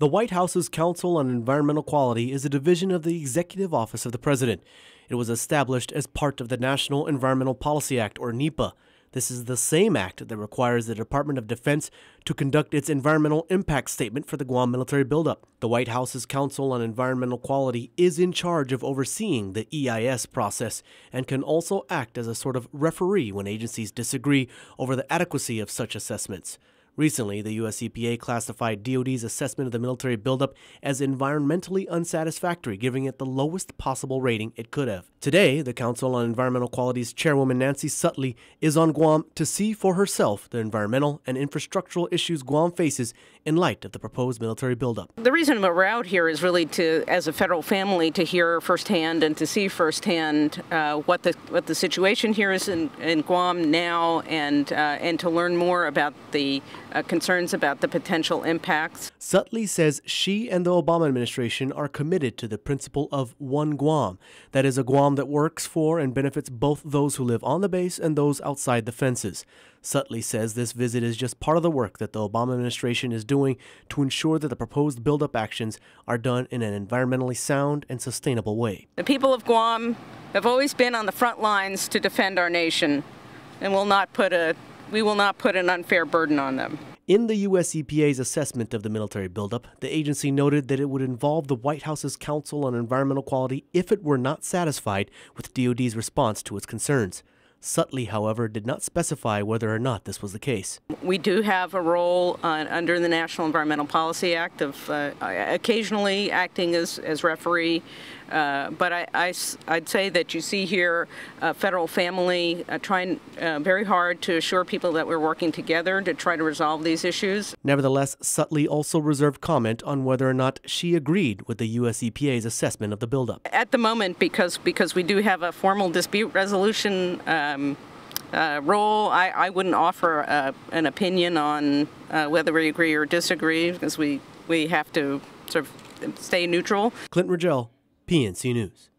The White House's Council on Environmental Quality is a division of the Executive Office of the President. It was established as part of the National Environmental Policy Act, or NEPA. This is the same act that requires the Department of Defense to conduct its environmental impact statement for the Guam military buildup. The White House's Council on Environmental Quality is in charge of overseeing the EIS process and can also act as a sort of referee when agencies disagree over the adequacy of such assessments. Recently, the US EPA classified DoD's assessment of the military buildup as environmentally unsatisfactory, giving it the lowest possible rating it could have. Today, the Council on Environmental Quality's chairwoman Nancy Sutley is on Guam to see for herself the environmental and infrastructural issues Guam faces in light of the proposed military buildup. The reason we're out here is really to, as a federal family, to hear firsthand and to see firsthand uh, what the what the situation here is in, in Guam now, and uh, and to learn more about the uh, concerns about the potential impacts. Sutley says she and the Obama administration are committed to the principle of one Guam. That is a Guam that works for and benefits both those who live on the base and those outside the fences. Sutley says this visit is just part of the work that the Obama administration is doing to ensure that the proposed buildup actions are done in an environmentally sound and sustainable way. The people of Guam have always been on the front lines to defend our nation and will not put a we will not put an unfair burden on them. In the U.S. EPA's assessment of the military buildup, the agency noted that it would involve the White House's Council on Environmental Quality if it were not satisfied with DoD's response to its concerns. Sutley, however, did not specify whether or not this was the case. We do have a role uh, under the National Environmental Policy Act of uh, occasionally acting as, as referee, uh, but I, would say that you see here a uh, federal family uh, trying uh, very hard to assure people that we're working together to try to resolve these issues. Nevertheless, Sutley also reserved comment on whether or not she agreed with the U.S. EPA's assessment of the buildup. At the moment, because, because we do have a formal dispute resolution um, uh, role. I, I, wouldn't offer a, uh, an opinion on uh, whether we agree or disagree because we, we have to sort of stay neutral. Clint Rigel, PNC News.